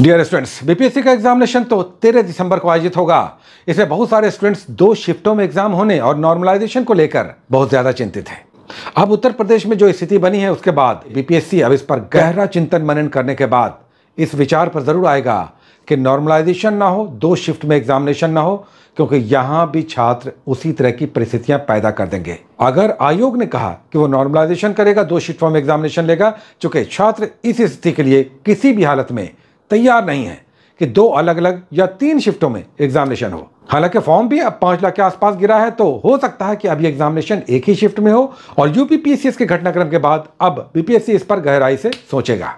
dear students BPSC का examination तो तेरह दिसंबर को आयोजित होगा इसमें बहुत सारे स्टूडेंट्स दो शिफ्टों में एग्जाम होने और नॉर्मलाइजेशन को लेकर बहुत ज्यादा चिंतित हैं अब उत्तर प्रदेश में जो स्थिति बनी है उसके बाद बीपीएससी अब इस पर गहरा चिंतन मनन करने के बाद इस विचार पर जरूर आएगा कि नॉर्मलाइजेशन ना हो दो शिफ्ट में एग्जामिनेशन ना हो क्योंकि यहाँ भी छात्र उसी तरह की परिस्थितियां पैदा कर देंगे अगर आयोग ने कहा कि वो नॉर्मलाइजेशन करेगा दो शिफ्टों में एग्जामिनेशन लेगा चूंकि छात्र इस स्थिति के लिए किसी भी हालत में तैयार नहीं है कि दो अलग अलग या तीन शिफ्टों में एग्जामिनेशन हो हालांकि फॉर्म भी अब पांच लाख के आसपास गिरा है तो हो सकता है कि अभी एग्जामिनेशन एक ही शिफ्ट में हो और यूपीपीएससी के घटनाक्रम के बाद अब बीपीएससी इस पर गहराई से सोचेगा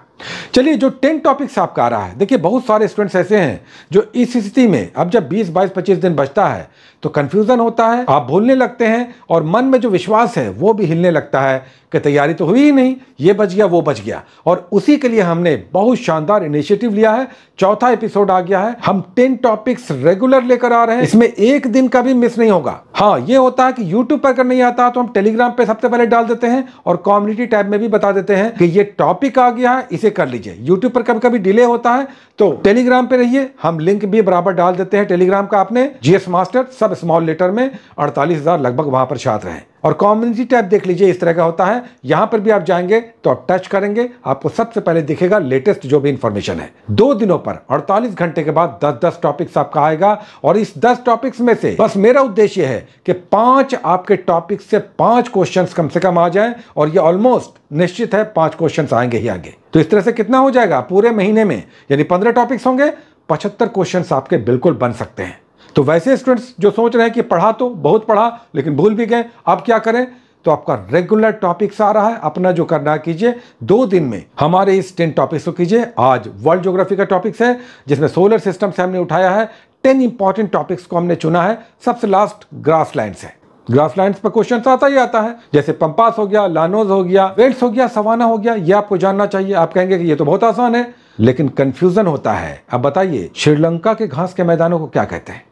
चलिए जो टेन टॉपिक्स आपका आ रहा है देखिए बहुत सारे स्टूडेंट्स ऐसे हैं जो इस स्थिति में अब जब 20 22 25 दिन बचता है तो कन्फ्यूज़न होता है आप भूलने लगते हैं और मन में जो विश्वास है वो भी हिलने लगता है कि तैयारी तो हुई ही नहीं ये बच गया वो बच गया और उसी के लिए हमने बहुत शानदार इनिशिएटिव लिया है चौथा एपिसोड आ गया है हम टेन टॉपिक्स रेगुलर लेकर आ रहे हैं है इसमें एक दिन का भी मिस नहीं होगा हाँ ये होता है कि यूट्यूब पर अगर नहीं आता तो हम टेलीग्राम पे सबसे पहले डाल देते हैं और कम्युनिटी टैब में भी बता देते हैं कि ये टॉपिक आ गया है इसे कर लीजिए यूट्यूब पर कभी कभी डिले होता है तो टेलीग्राम पे रहिए हम लिंक भी बराबर डाल देते हैं टेलीग्राम का आपने जीएस मास्टर सब स्मॉल लेटर में अड़तालीस लगभग वहां पर छात्र हैं और कॉम्युनिटी टैब देख लीजिए इस तरह का होता है यहां पर भी आप जाएंगे तो आप टच करेंगे आपको सबसे पहले दिखेगा लेटेस्ट जो भी इंफॉर्मेशन है दो दिनों पर 48 घंटे के बाद 10 10 टॉपिक्स आपका आएगा और इस 10 टॉपिक्स में से बस मेरा उद्देश्य है कि पांच आपके टॉपिक से पांच क्वेश्चन कम से कम आ जाए और ये ऑलमोस्ट निश्चित है पांच क्वेश्चन आएंगे ही आगे तो इस तरह से कितना हो जाएगा पूरे महीने में यानी पंद्रह टॉपिक्स होंगे पचहत्तर क्वेश्चन आपके बिल्कुल बन सकते हैं तो वैसे स्टूडेंट्स जो सोच रहे हैं कि पढ़ा तो बहुत पढ़ा लेकिन भूल भी गए अब क्या करें तो आपका रेगुलर टॉपिक्स आ रहा है अपना जो करना कीजिए दो दिन में हमारे इस टेन टॉपिक्स को कीजिए आज वर्ल्ड ज्योग्राफी का टॉपिक्स है जिसमें सोलर सिस्टम से हमने उठाया है टेन इंपॉर्टेंट टॉपिक्स को हमने चुना है सबसे लास्ट ग्रास लाइन है ग्रास लाइन पर क्वेश्चन आता ही आता है जैसे पंपास हो गया लानोज हो गया वेल्ट हो गया सवाना हो गया ये आपको जानना चाहिए आप कहेंगे कि ये तो बहुत आसान है लेकिन कंफ्यूजन होता है अब बताइए श्रीलंका के घास के मैदानों को क्या कहते हैं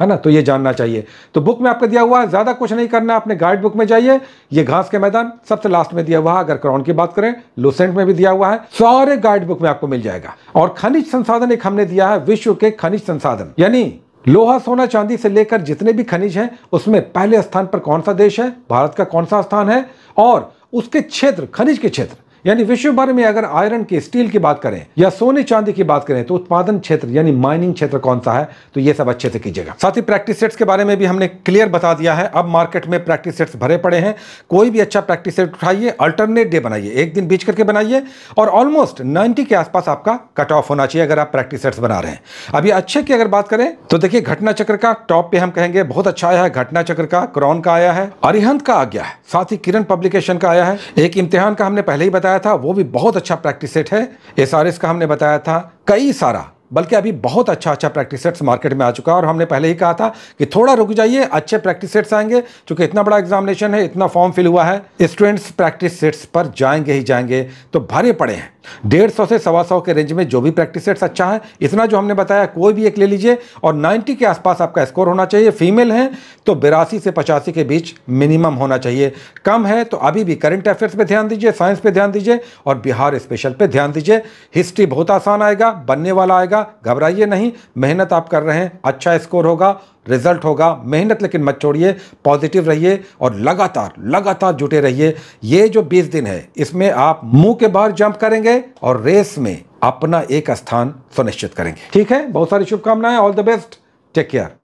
है ना तो ये जानना चाहिए तो बुक में आपका दिया हुआ है ज़्यादा कुछ नहीं करना अपने गाइड बुक में जाइए ये घास के मैदान सबसे लास्ट में दिया हुआ है अगर क्राउन की बात करें लुसेंट में भी दिया हुआ है सारे गाइड बुक में आपको मिल जाएगा और खनिज संसाधन एक हमने दिया है विश्व के खनिज संसाधन यानी लोहा सोना चांदी से लेकर जितने भी खनिज हैं उसमें पहले स्थान पर कौन सा देश है भारत का कौन सा स्थान है और उसके क्षेत्र खनिज के क्षेत्र यानी विश्व भर में अगर आयरन की स्टील की बात करें या सोने चांदी की बात करें तो उत्पादन क्षेत्र यानी माइनिंग क्षेत्र कौन सा है तो ये सब अच्छे से कीजिएगा साथ ही प्रैक्टिस सेट्स के बारे में भी हमने क्लियर बता दिया है अब मार्केट में प्रैक्टिस सेट्स भरे पड़े हैं कोई भी अच्छा प्रैक्टिस सेट उठाइए अल्टरनेट डे बनाइए एक दिन बीच करके बनाइए और ऑलमोस्ट नाइनटी के आसपास आपका कट ऑफ होना चाहिए अगर आप प्रैक्टिस सेट्स बना रहे हैं अभी अच्छे की अगर बात करें तो देखिए घटना चक्र का टॉप पे हम कहेंगे बहुत अच्छा आया है घटना चक्र का क्रॉन का आया है अरिहंत का आ गया है साथ ही किरण पब्लिकेशन का आया है एक इम्तिहान का हमने पहले ही बताया बताया था वो भी बहुत अच्छा प्रैक्टिस सेट है एस का हमने बताया था कई सारा बल्कि अभी बहुत अच्छा अच्छा प्रैक्टिस सेट्स मार्केट में आ चुका है और हमने पहले ही कहा था कि थोड़ा रुक जाइए अच्छे प्रैक्टिस सेट्स आएंगे क्योंकि इतना बड़ा एग्जामिनेशन है इतना फॉर्म फिल हुआ है स्टूडेंट्स प्रैक्टिस सेट्स पर जाएंगे ही जाएंगे तो भरे पड़े हैं डेढ़ सौ से सवा सौ के रेंज में जो भी प्रैक्टिस सेट्स अच्छा है इतना जो हमने बताया कोई भी एक ले लीजिए और 90 के आसपास आपका स्कोर होना चाहिए फीमेल हैं तो बिरासी से पचासी के बीच मिनिमम होना चाहिए कम है तो अभी भी करंट अफेयर्स पर ध्यान दीजिए साइंस पर ध्यान दीजिए और बिहार स्पेशल पर ध्यान दीजिए हिस्ट्री बहुत आसान आएगा बनने वाला आएगा घबराइए नहीं मेहनत आप कर रहे हैं अच्छा स्कोर होगा रिजल्ट होगा मेहनत लेकिन मत छोड़िए पॉजिटिव रहिए और लगातार लगातार जुटे रहिए ये जो 20 दिन है इसमें आप मुंह के बाहर जंप करेंगे और रेस में अपना एक स्थान सुनिश्चित करेंगे ठीक है बहुत सारी शुभकामनाएं all the best take care